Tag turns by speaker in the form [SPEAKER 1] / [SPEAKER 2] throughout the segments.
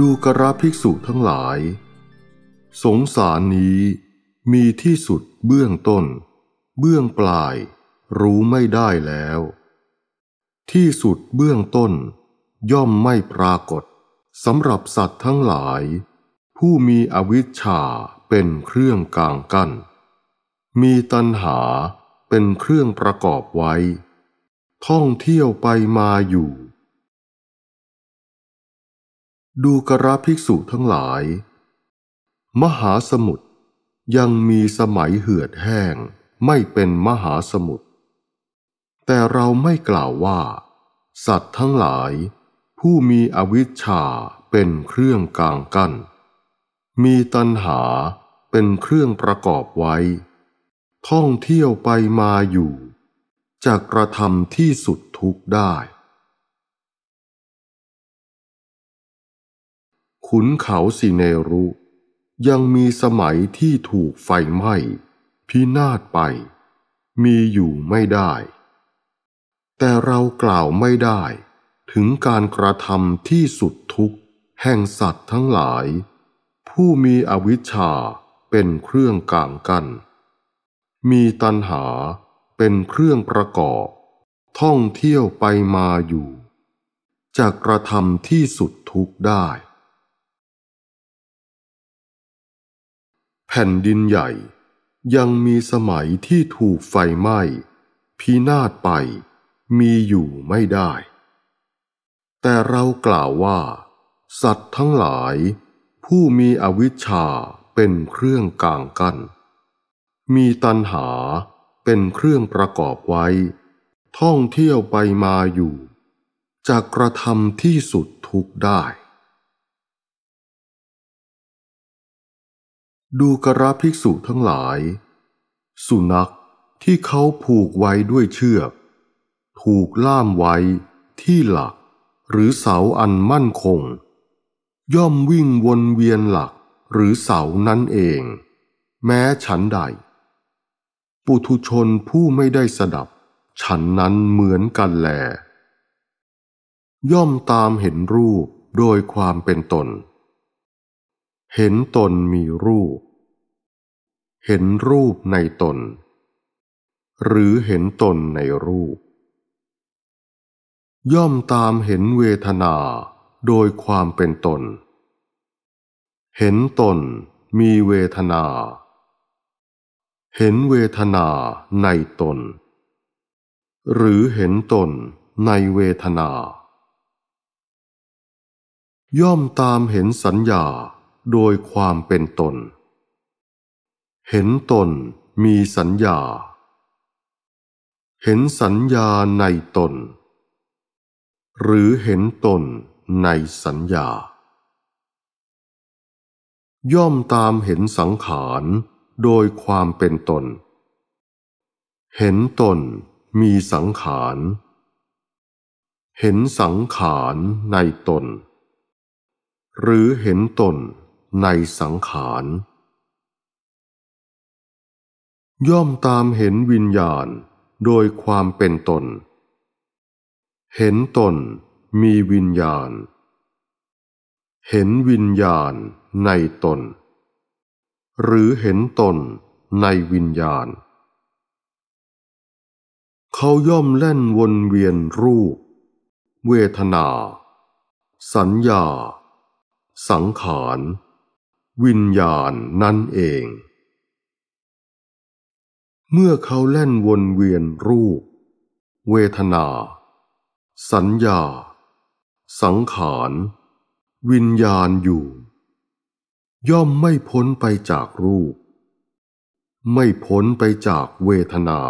[SPEAKER 1] ดูกระภิกษุทั้งหลาย สงสารนี้มีที่สุดเบื้องต้น เบื้องปลายรู้ไม่ได้แล้ว ที่สุดเบื้องต้นย่อมไม่ปรากฏ สำหรับสัตว์ทั้งหลาย ผู้มีอวิชชาเป็นเครื่องกลางกัน้นมีตัณหาเป็นเครื่องประกอบไว้ ท่องเที่ยวไปมาอยู่ดูกระภิกษุทั้งหลาย มหาสมุทรยังมีสมัยเหือดแห้งไม่เป็นมหาสมุทร แต่เราไม่กล่าวว่า สัตว์ทั้งหลายผู้มีอวิชชาเป็นเครื่องกลางกัน้นมีตัณหาเป็นเครื่องประกอบไว้ ท่องเที่ยวไปมาอยู่จะกระทำที่สุดทุกได้ขุนเขาสิเนรุ ยังมีสมัยที่ถูกไฟไหม้พินาศไป มีอยู่ไม่ได้ แต่เรากล่าวไม่ได้ ถึงการกระทำที่สุดทุกข์แห่งสัตว์ทั้งหลาย ผู้มีอวิชชา เป็นเครื่องกลางกัน มีตัณหาเป็นเครื่องประกอบ ท่องเที่ยวไปมาอยู่ จะกระทำที่สุดทุกข์ได้แผ่นดินใหญ่ยังมีสมัยที่ถูกไฟไหม้ พินาศไปมีอยู่ไม่ได้ แต่เรากล่าวว่า สัตว์ทั้งหลาย ผู้มีอวิชชาเป็นเครื่องกลางกัน้นมีตัณหาเป็นเครื่องประกอบไว้ ท่องเที่ยวไปมาอยู่จะกระทำที่สุดทุกได้ดูกระภิกษุทั้งหลาย สุนัขที่เขาผูกไว้ด้วยเชือก ถูกล่ามไว้ที่หลัก หรือเสาอันมั่นคง ย่อมวิ่งวนเวียนหลักหรือเสานั้นเอง แม้ฉันใด ปุถุชนผู้ไม่ได้สดับ ฉันนั้นเหมือนกันแล ย่อมตามเห็นรูปโดยความเป็นตนเห็นตนมีรูป เห็นรูปในตน หรือเห็นตนในรูป ย่อมตามเห็นเวทนาโดยความเป็นตน เห็นตนมีเวทนา เห็นเวทนาในตน หรือเห็นตนในเวทนา ย่อมตามเห็นสัญญาโดยความเป็นตน เห็นตนมีสัญญา เห็นสัญญาในตน หรือเห็นตนในสัญญา ย่อมตามเห็นสังขาร โดยความเป็นตน เห็นตนมีสังขาร เห็นสังขารในตน หรือเห็นตนในสังขาร ย่อมตามเห็นวิญญาณโดยความเป็นตน เห็นตนมีวิญญาณ เห็นวิญญาณในตน หรือเห็นตนในวิญญาณ เขาย่อมเล่นวนเวียนรูป เวทนา สัญญา สังขารวิญญาณนั่นเอง เมื่อเขาแล่นวนเวียนรูป เวทนา สัญญา สังขาร วิญญาณอยู่ ย่อมไม่พ้นไปจากรูป ไม่พ้นไปจากเวทนา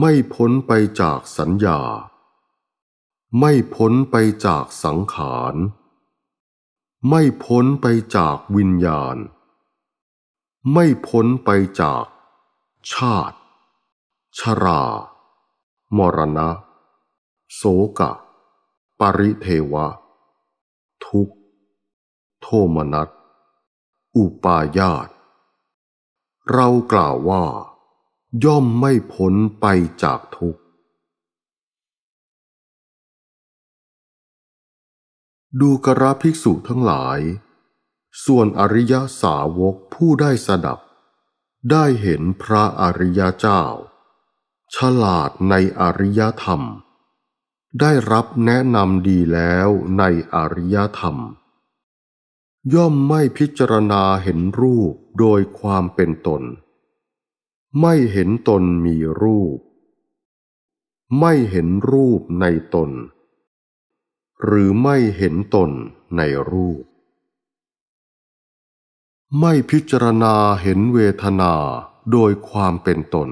[SPEAKER 1] ไม่พ้นไปจากสัญญา ไม่พ้นไปจากสังขารไม่พ้นไปจากวิญญาณ ไม่พ้นไปจากชาติ ชรา มรณะ โสกะ ปริเทวะ ทุกโทมนัส อุปาญาต เรากล่าวว่า ย่อมไม่พ้นไปจากทุกขดูกระภิกษุทั้งหลาย ส่วนอริยสาวกผู้ได้สดับ ได้เห็นพระอริยเจ้า ฉลาดในอริยธรรม ได้รับแนะนำดีแล้วในอริยธรรม ย่อมไม่พิจารณาเห็นรูปโดยความเป็นตน ไม่เห็นตนมีรูป ไม่เห็นรูปในตนหรือไม่เห็นตนในรูป ไม่พิจารณาเห็นเวทนาโดยความเป็นตน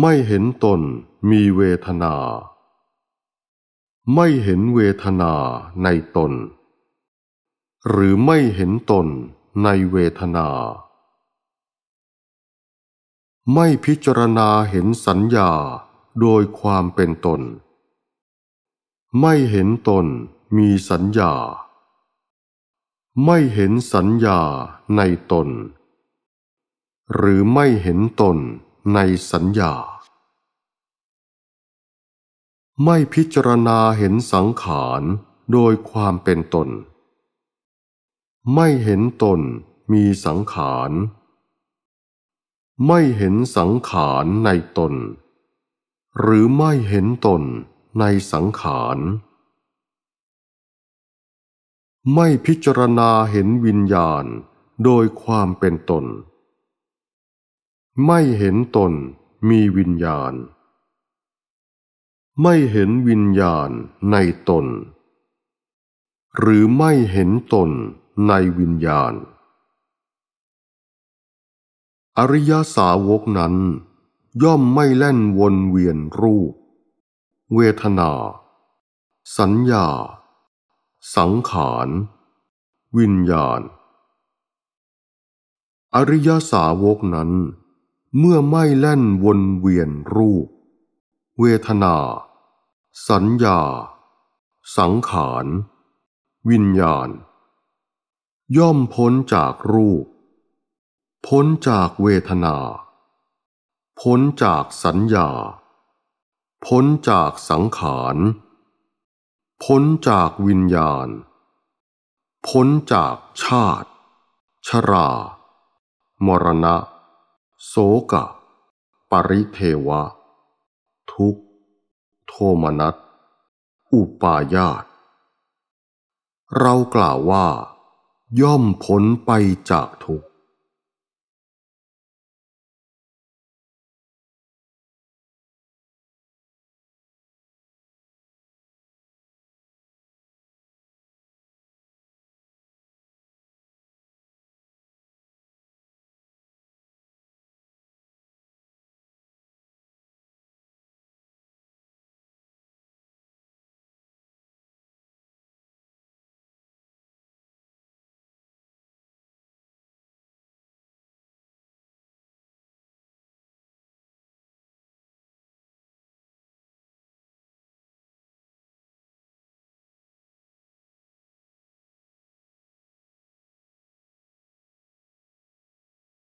[SPEAKER 1] ไม่เห็นตนมีเวทนา ไม่เห็นเวทนาในตน หรือไม่เห็นตนในเวทนา ไม่พิจารณาเห็นสัญญาโดยความเป็นตนไม่เห็นตนมีสัญญา ไม่เห็นสัญญาในตน หรือไม่เห็นตนในสัญญา ไม่พิจารณาเห็นสังขารโดยความเป็นตน ไม่เห็นตนมีสังขาร ไม่เห็นสังขารในตน หรือไม่เห็นตนในสังขาร ไม่พิจารณาเห็นวิญญาณโดยความเป็นตน ไม่เห็นตนมีวิญญาณ ไม่เห็นวิญญาณในตน หรือไม่เห็นตนในวิญญาณ อริยสาวกนั้นย่อมไม่แล่นวนเวียนรูปเวทนา สัญญา สังขาร วิญญาณ อริยสาวกนั้น เมื่อไม่แล่นวนเวียนรูป เวทนา สัญญา สังขาร วิญญาณ ย่อมพ้นจากรูป พ้นจากเวทนา พ้นจากสัญญาพ้นจากสังขาร พ้นจากวิญญาณ พ้นจากชาติ ชรา มรณะโศกะ ปริเทวะ ทุกโทมนัสอุปาญาต เรากล่าวว่าย่อมพ้นไปจากทุก